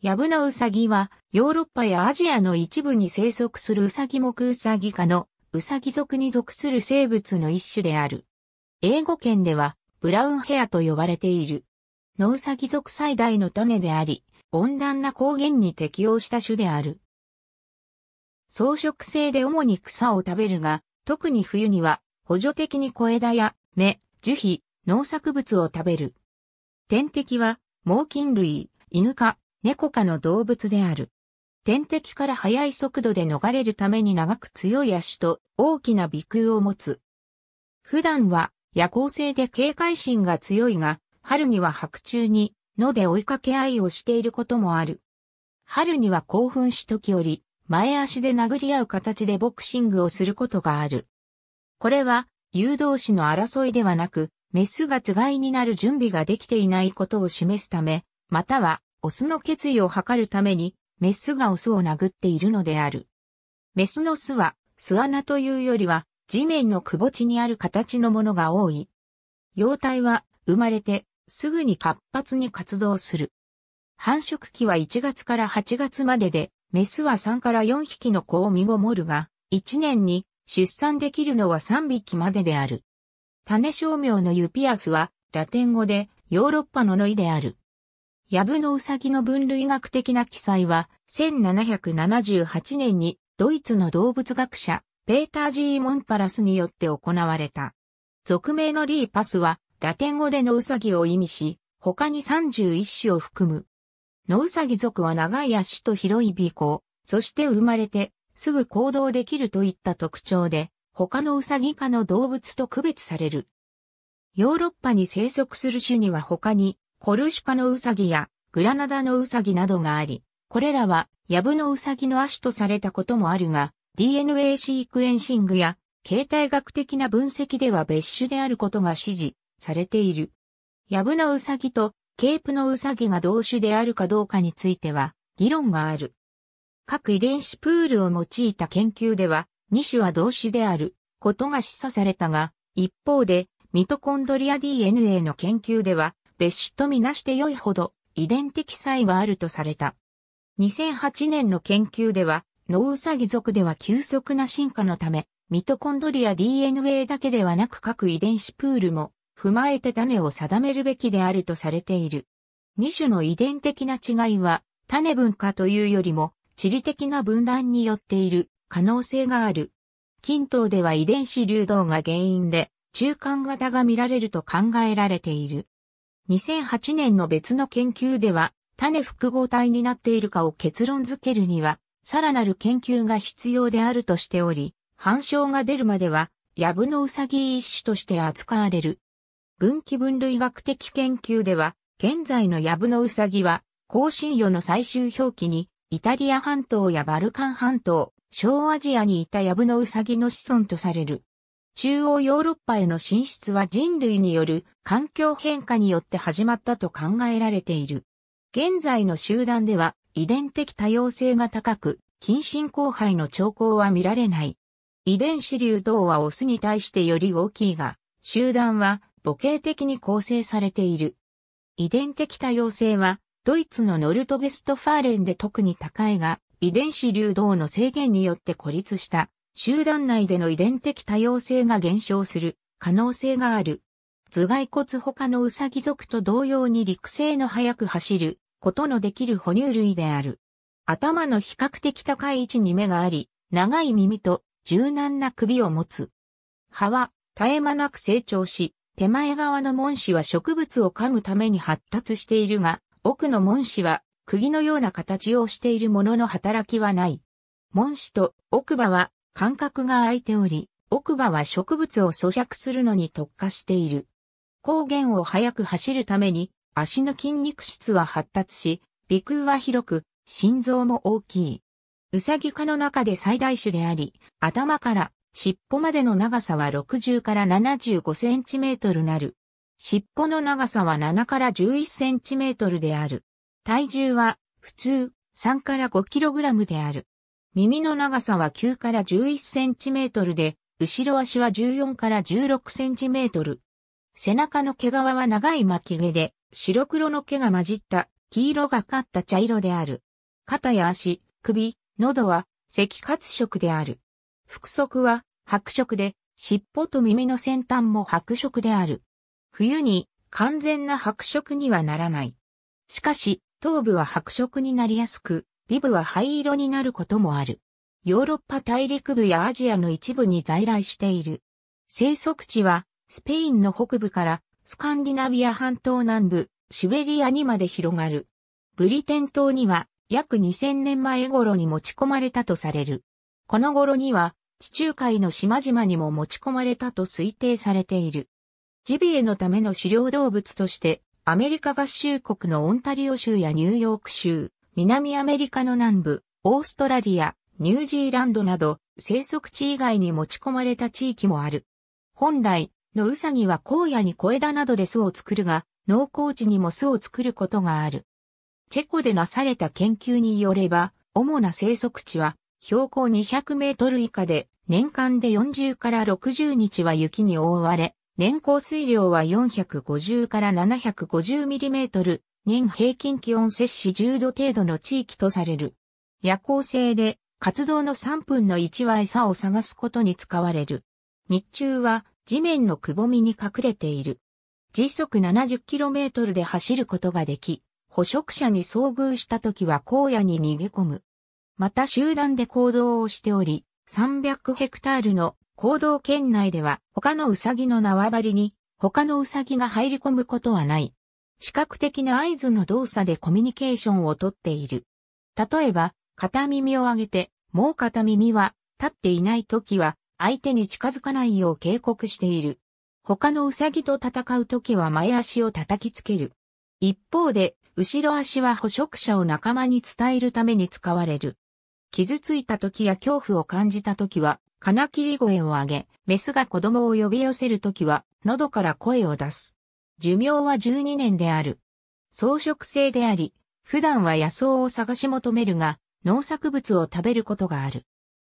ヤブナウサギは、ヨーロッパやアジアの一部に生息するウサギ目ウサギ科のウサギ属に属する生物の一種である。英語圏では、ブラウンヘアと呼ばれている。ノウサギ属最大の種であり、温暖な高原に適応した種である。草食性で主に草を食べるが、特に冬には補助的に小枝や芽、樹皮、農作物を食べる。天敵は、猛禽類、犬科、猫科の動物である。天敵から速い速度で逃れるために長く強い足と大きな鼻腔を持つ。普段は夜行性で警戒心が強いが、春には白昼に野で追いかけ合いをしていることもある。春には興奮し時折、前足で殴り合う形でボクシングをすることがある。これは、誘導士の争いではなく、メスがつがいになる準備ができていないことを示すため、または、オスの決意を図るために、メスがオスを殴っているのである。メスの巣は、巣穴というよりは、地面のくぼ地にある形のものが多い。幼体は、生まれて、すぐに活発に活動する。繁殖期は1月から8月までで、メスは3から4匹の子を身ごもるが、1年に出産できるのは3匹までである。種商名のユピアスは、ラテン語でヨーロッパのノイである。ヤブのウサギの分類学的な記載は、1778年にドイツの動物学者、ペーター・ジー・モンパラスによって行われた。俗名のリーパスは、ラテン語でのウサギを意味し、他に31種を含む。のウサギ族は長い足と広い鼻孔、そして生まれて、すぐ行動できるといった特徴で、他のウサギ科の動物と区別される。ヨーロッパに生息する種には他に、コルシカのウサギやグラナダのウサギなどがあり、これらはヤブのウサギの亜種とされたこともあるが、DNA シークエンシングや形態学的な分析では別種であることが指示されている。ヤブのウサギとケープのウサギが同種であるかどうかについては議論がある。各遺伝子プールを用いた研究では、2種は同種であることが示唆されたが、一方でミトコンドリア DNA の研究では、別種とみなして良いほど遺伝的差異があるとされた。2008年の研究では、ノウサギ族では急速な進化のため、ミトコンドリア DNA だけではなく各遺伝子プールも踏まえて種を定めるべきであるとされている。2種の遺伝的な違いは、種文化というよりも、地理的な分断によっている可能性がある。均等では遺伝子流動が原因で、中間型が見られると考えられている。2008年の別の研究では、種複合体になっているかを結論付けるには、さらなる研究が必要であるとしており、反証が出るまでは、ヤブのウサギ一種として扱われる。分岐分類学的研究では、現在のヤブのウサギは、香辛魚の最終表記に、イタリア半島やバルカン半島、小アジアにいたヤブのウサギの子孫とされる。中央ヨーロッパへの進出は人類による環境変化によって始まったと考えられている。現在の集団では遺伝的多様性が高く、近親交配の兆候は見られない。遺伝子流動はオスに対してより大きいが、集団は母系的に構成されている。遺伝的多様性は、ドイツのノルトベストファーレンで特に高いが、遺伝子流動の制限によって孤立した集団内での遺伝的多様性が減少する可能性がある。頭蓋骨他のウサギ族と同様に陸性の速く走ることのできる哺乳類である。頭の比較的高い位置に目があり、長い耳と柔軟な首を持つ。葉は絶え間なく成長し、手前側の門歯は植物を噛むために発達しているが、奥の門歯は釘のような形をしているものの働きはない。門歯と奥歯は間隔が空いており、奥歯は植物を咀嚼するのに特化している。高原を速く走るために、足の筋肉質は発達し、鼻腔は広く、心臓も大きい。ウサギ科の中で最大種であり、頭から尻尾までの長さは60から75センチメートルなる。尻尾の長さは7から11センチメートルである。体重は普通3から5キログラムである。耳の長さは9から11センチメートルで、後ろ足は14から16センチメートル。背中の毛皮は長い巻き毛で、白黒の毛が混じった、黄色がかった茶色である。肩や足、首、喉は赤褐色である。腹足は白色で、尻尾と耳の先端も白色である。冬に完全な白色にはならない。しかし、頭部は白色になりやすく、ビブは灰色になることもある。ヨーロッパ大陸部やアジアの一部に在来している。生息地は、スペインの北部からスカンディナビア半島南部、シベリアにまで広がる。ブリテン島には約2000年前頃に持ち込まれたとされる。この頃には地中海の島々にも持ち込まれたと推定されている。ジビエのための狩猟動物としてアメリカ合衆国のオンタリオ州やニューヨーク州、南アメリカの南部、オーストラリア、ニュージーランドなど、生息地以外に持ち込まれた地域もある。本来、のウサギは荒野に小枝などで巣を作るが、農耕地にも巣を作ることがある。チェコでなされた研究によれば、主な生息地は、標高200メートル以下で、年間で40から60日は雪に覆われ、年降水量は450から750ミリメートル、年平均気温摂氏10度程度の地域とされる。夜行性で活動の3分の1は餌を探すことに使われる。日中は地面のくぼみに隠れている。時速 70km で走ることができ、捕食者に遭遇した時は荒野に逃げ込む。また集団で行動をしており、300ヘクタールの行動圏内では他のウサギの縄張りに他のウサギが入り込むことはない。視覚的な合図の動作でコミュニケーションをとっている。例えば、片耳を上げて、もう片耳は立っていない時は相手に近づかないよう警告している。他のウサギと戦う時は前足を叩きつける。一方で、後ろ足は捕食者を仲間に伝えるために使われる。傷ついた時や恐怖を感じた時は、金切り声を上げ、メスが子供を呼び寄せる時は、喉から声を出す。寿命は12年である。草食性であり、普段は野草を探し求めるが、農作物を食べることがある。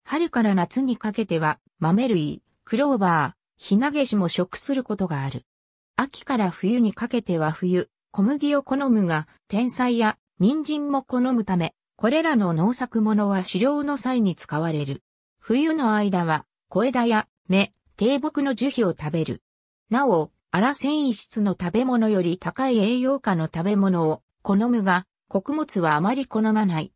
春から夏にかけては、豆類、クローバー、ひなげしも食することがある。秋から冬にかけては冬、小麦を好むが、天才や人参も好むため、これらの農作物は狩猟の際に使われる。冬の間は、小枝や芽、低木の樹皮を食べる。なお、粗繊維質の食べ物より高い栄養価の食べ物を好むが、穀物はあまり好まない。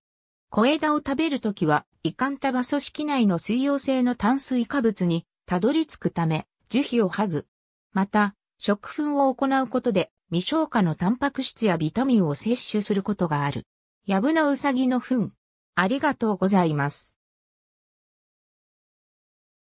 小枝を食べるときは、胃管束組織内の水溶性の炭水化物にたどり着くため、樹皮を剥ぐ。また、食粉を行うことで、未消化のタンパク質やビタミンを摂取することがある。ヤブのうさぎの糞。ありがとうございます。